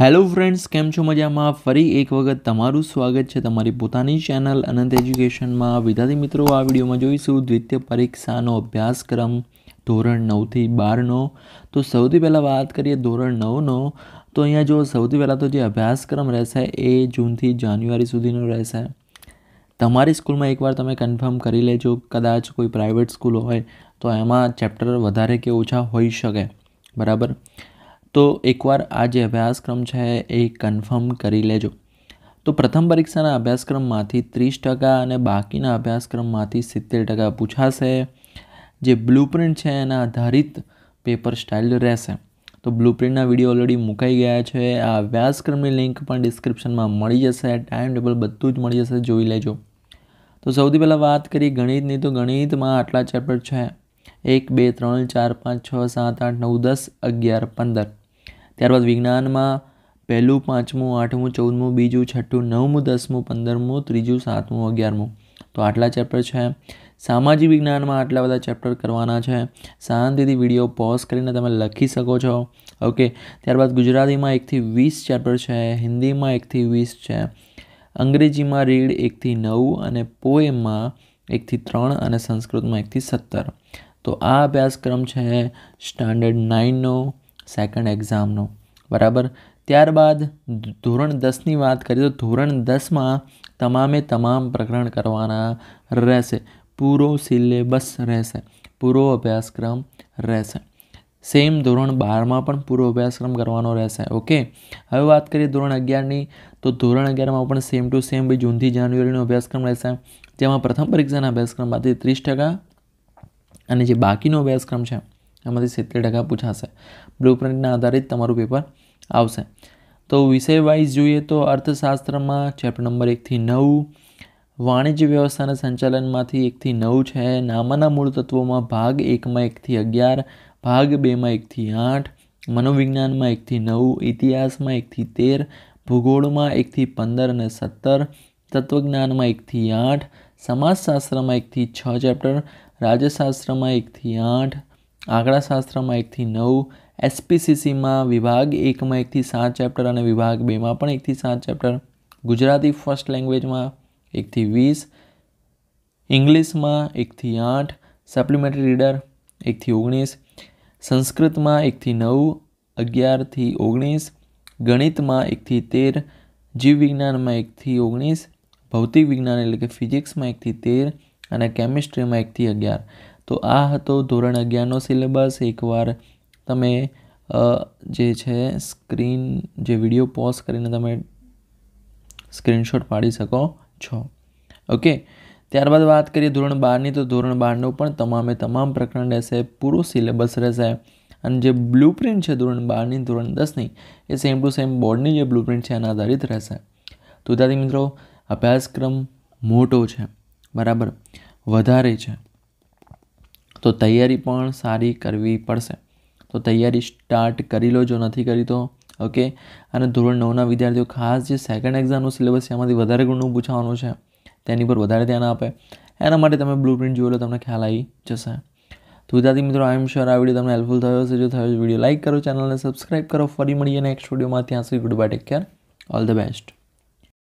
hello friends કેમ છો મજામાં ફરી એક વખત તમારું સ્વાગત છે તમારી પોતાની ચેનલ અનંત এড્યુકેશનમાં વિદ્યાર્થી મિત્રો આ વિડિયોમાં જોઈશું દ્વિતીય પરીક્ષાનો અભ્યાસક્રમ ધોરણ 9 થી 12 નો તો સૌથી પહેલા વાત કરીએ ધોરણ 9 નો તો અહીંયા જો સૌથી પહેલા તો જે અભ્યાસક્રમ રહે છે એ જૂન થી જાન્યુઆરી સુધીનો રહે છે તમારી સ્કૂલમાં એકવાર તમે કન્ફર્મ કરી લેજો કદાચ કોઈ પ્રાઇવેટ સ્કૂલ હોય તો એમાં ચેપ્ટર વધારે કે ઓછા થઈ શકે બરાબર તો એકવાર આ જે અભ્યાસક્રમ છે એ કન્ફર્મ કરી લેજો તો પ્રથમ પરીક્ષાના અભ્યાસક્રમમાંથી ત્રીસ ટકા અને બાકીના અભ્યાસક્રમમાંથી સિત્તેર ટકા પૂછાશે જે બ્લુપ્રિન્ટ છે એના આધારિત પેપર સ્ટાઇલ રહેશે તો બ્લુપ્રિન્ટના વિડીયો ઓલરેડી મુકાઈ ગયા છે આ અભ્યાસક્રમની લિંક પણ ડિસ્ક્રિપ્શનમાં મળી જશે ટાઈમ ટેબલ બધું જ મળી જશે જોઈ લેજો તો સૌથી પહેલાં વાત કરી ગણિતની તો ગણિતમાં આટલા ચેપ્ટર છે એક બે ત્રણ ચાર પાંચ છ સાત આઠ નવ દસ અગિયાર પંદર ત્યારબાદ વિજ્ઞાનમાં પહેલું પાંચમું આઠમું ચૌદમું બીજું છઠ્ઠું નવમું દસમું પંદરમું ત્રીજું સાતમું અગિયારમું તો આટલા ચેપ્ટર છે સામાજિક વિજ્ઞાનમાં આટલા બધા ચેપ્ટર કરવાના છે શાંતિથી વિડીયો પોઝ કરીને તમે લખી શકો છો ઓકે ત્યારબાદ ગુજરાતીમાં એકથી વીસ ચેપ્ટર છે હિન્દીમાં એકથી વીસ છે અંગ્રેજીમાં રીડ એકથી નવ અને પોએમમાં એકથી ત્રણ અને સંસ્કૃતમાં એકથી સત્તર તો આ અભ્યાસક્રમ છે સ્ટાન્ડર્ડ નાઇનનો સેકન્ડ એક્ઝામનો બરાબર ત્યારબાદ ધોરણ દસની વાત કરીએ તો ધોરણ દસમાં તમામે તમામ પ્રકરણ કરવાના રહેશે પૂરો સિલેબસ રહેશે પૂરો અભ્યાસક્રમ રહેશે સેમ ધોરણ બારમાં પણ પૂરો અભ્યાસક્રમ કરવાનો રહેશે ઓકે હવે વાત કરીએ ધોરણ અગિયારની તો ધોરણ અગિયારમાં પણ સેમ ટુ સેમ બી જૂનથી જાન્યુઆરીનો અભ્યાસક્રમ રહેશે જેમાં પ્રથમ પરીક્ષાના અભ્યાસક્રમમાંથી ત્રીસ ટકા અને જે બાકીનો અભ્યાસક્રમ છે એમાંથી સિત્તેર ટકા પૂછાશે બ્લુ પ્રિન્ટના આધારિત તમારું પેપર આવશે તો વિષય વાઇઝ જોઈએ તો અર્થશાસ્ત્રમાં ચેપ્ટર નંબર એકથી નવ વાણિજ્ય વ્યવસ્થાના સંચાલનમાંથી એકથી નવ છે નામાના મૂળ તત્વોમાં ભાગ એકમાં એકથી અગિયાર ભાગ બેમાં એકથી આઠ મનોવિજ્ઞાનમાં એકથી નવ ઇતિહાસમાં એકથી તેર ભૂગોળમાં એકથી પંદર અને સત્તર તત્વજ્ઞાનમાં એકથી આઠ સમાજશાસ્ત્રમાં એકથી છ ચેપ્ટર રાજ્યશાસ્ત્રમાં એકથી આઠ શાસ્ત્રમાં એકથી નવ એસપીસીસીમાં વિભાગ એકમાં એકથી સાત ચેપ્ટર અને વિભાગ બેમાં પણ એકથી સાત ચેપ્ટર ગુજરાતી ફર્સ્ટ લેંગ્વેજમાં એકથી વીસ ઇંગ્લિશમાં એકથી આઠ સપ્લિમેન્ટરી રીડર એકથી ઓગણીસ સંસ્કૃતમાં એકથી નવ અગિયારથી ઓગણીસ ગણિતમાં એકથી તેર જીવ વિજ્ઞાનમાં એકથી ઓગણીસ ભૌતિક વિજ્ઞાન એટલે કે ફિઝિક્સમાં એકથી તેર અને કેમિસ્ટ્રીમાં એકથી અગિયાર તો આ હતો ધોરણ અગિયારનો સિલેબસ એકવાર તમે જે છે સ્ક્રીન જે વિડીયો પોઝ કરીને તમે સ્ક્રીનશોટ પાડી શકો છો ઓકે ત્યારબાદ વાત કરીએ ધોરણ બારની તો ધોરણ બારનું પણ તમામે તમામ પ્રકરણ રહેશે પૂરો સિલેબસ રહેશે અને જે બ્લુ પ્રિન્ટ છે ધોરણ બારની ધોરણ દસની એ સેમ ટુ સેમ બોર્ડની જે બ્લુ પ્રિન્ટ છે એના આધારિત રહેશે તો ત્યાંથી મિત્રો અભ્યાસક્રમ મોટો છે બરાબર વધારે છે તો તૈયારી પણ સારી કરવી પડશે તો તૈયારી સ્ટાર્ટ કરી લો જો નથી કરી તો ઓકે અને ધોરણ નવના વિદ્યાર્થીઓ ખાસ જે સેકન્ડ એક્ઝામનું સિલેબસ છે એમાંથી વધારે ઘણું પૂછવાનું છે તેની પર વધારે ધ્યાન આપે એના માટે તમે બ્લુ પ્રિન્ટ જોયો લો તમને ખ્યાલ આવી જશે તો વિદ્યાર્થી મિત્રો આઈ એમ શ્યોર આ વિડીયો તમને હેલ્પફુલ થયો હશે જો થયો વિડીયો લાઇક કરો ચેનલને સબસ્ક્રાઈબ કરો ફરી મળીએ નેક્સ્ટ વિડીયોમાં ત્યાં સુધી goodbye take care all the best